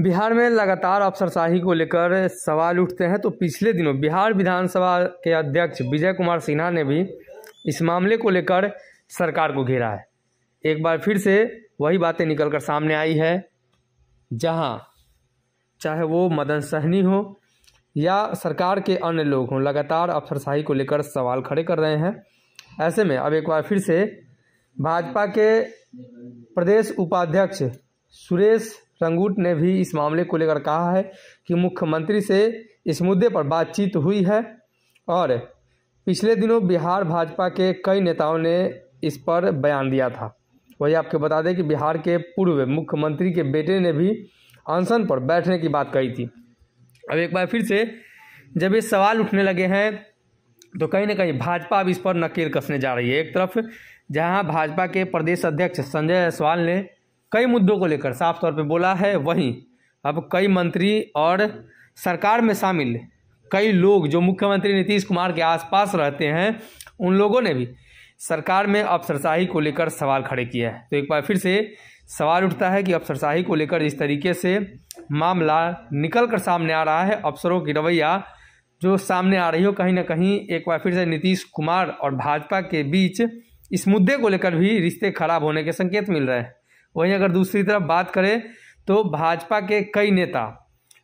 बिहार में लगातार अफसरशाही को लेकर सवाल उठते हैं तो पिछले दिनों बिहार विधानसभा के अध्यक्ष विजय कुमार सिन्हा ने भी इस मामले को लेकर सरकार को घेरा है एक बार फिर से वही बातें निकल कर सामने आई है जहां चाहे वो मदन सहनी हो या सरकार के अन्य लोग हों लगातार अफसरशाही को लेकर सवाल खड़े कर रहे हैं ऐसे में अब एक बार फिर से भाजपा के प्रदेश उपाध्यक्ष सुरेश रंगूट ने भी इस मामले को लेकर कहा है कि मुख्यमंत्री से इस मुद्दे पर बातचीत हुई है और पिछले दिनों बिहार भाजपा के कई नेताओं ने इस पर बयान दिया था वही आपको बता दें कि बिहार के पूर्व मुख्यमंत्री के बेटे ने भी अनशन पर बैठने की बात कही थी अब एक बार फिर से जब ये सवाल उठने लगे हैं तो कहीं ना कहीं भाजपा अब इस पर नकेल कसने जा रही है एक तरफ जहां भाजपा के प्रदेश अध्यक्ष संजय जायसवाल ने कई मुद्दों को लेकर साफ तौर पे बोला है वहीं अब कई मंत्री और सरकार में शामिल कई लोग जो मुख्यमंत्री नीतीश कुमार के आसपास रहते हैं उन लोगों ने भी सरकार में अफसरशाही को लेकर सवाल खड़े किए हैं तो एक बार फिर से सवाल उठता है कि अफसरशाही को लेकर जिस तरीके से मामला निकल कर सामने आ रहा है अफसरों की रवैया जो सामने आ रही हो कहीं ना कहीं एक बार फिर से नीतीश कुमार और भाजपा के बीच इस मुद्दे को लेकर भी रिश्ते खराब होने के संकेत मिल रहे हैं वहीं अगर दूसरी तरफ बात करें तो भाजपा के कई नेता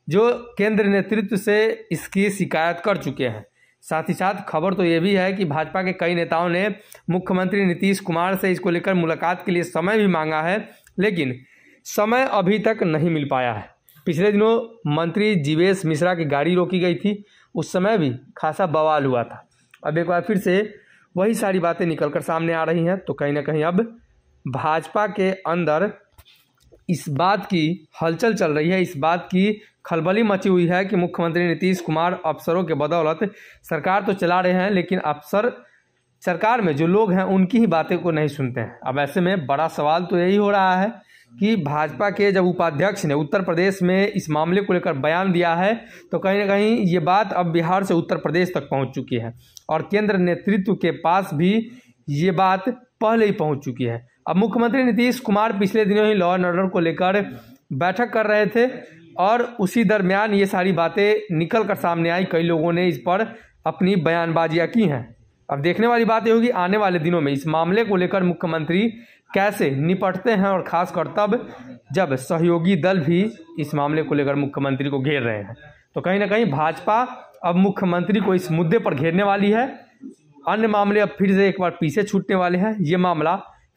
जो केंद्र नेतृत्व से इसकी शिकायत कर चुके हैं साथ ही साथ खबर तो ये भी है कि भाजपा के कई नेताओं ने मुख्यमंत्री नीतीश कुमार से इसको लेकर मुलाकात के लिए समय भी मांगा है लेकिन समय अभी तक नहीं मिल पाया है पिछले दिनों मंत्री जीवेश मिश्रा की गाड़ी रोकी गई थी उस समय भी खासा बवाल हुआ था अब एक बार फिर से वही सारी बातें निकलकर सामने आ रही हैं तो कहीं ना कहीं अब भाजपा के अंदर इस बात की हलचल चल रही है इस बात की खलबली मची हुई है कि मुख्यमंत्री नीतीश कुमार अफसरों के बदौलत सरकार तो चला रहे हैं लेकिन अफसर सरकार में जो लोग हैं उनकी ही बातें को नहीं सुनते हैं अब ऐसे में बड़ा सवाल तो यही हो रहा है कि भाजपा के जब उपाध्यक्ष ने उत्तर प्रदेश में इस मामले को लेकर बयान दिया है तो कहीं ना कहीं ये बात अब बिहार से उत्तर प्रदेश तक पहुंच चुकी है और केंद्र नेतृत्व के पास भी ये बात पहले ही पहुंच चुकी है अब मुख्यमंत्री नीतीश कुमार पिछले दिनों ही लॉ एंड ऑर्डर को लेकर बैठक कर रहे थे और उसी दरमियान ये सारी बातें निकल कर सामने आई कई लोगों ने इस पर अपनी बयानबाजियाँ की हैं अब देखने वाली बात यह होगी आने वाले दिनों में इस मामले को लेकर मुख्यमंत्री कैसे निपटते हैं और खासकर तब जब सहयोगी दल भी इस मामले को लेकर मुख्यमंत्री को घेर रहे हैं तो कहीं ना कहीं भाजपा अब मुख्यमंत्री को इस मुद्दे पर घेरने वाली है अन्य मामले अब फिर से एक बार पीछे छूटने वाले हैं ये मामला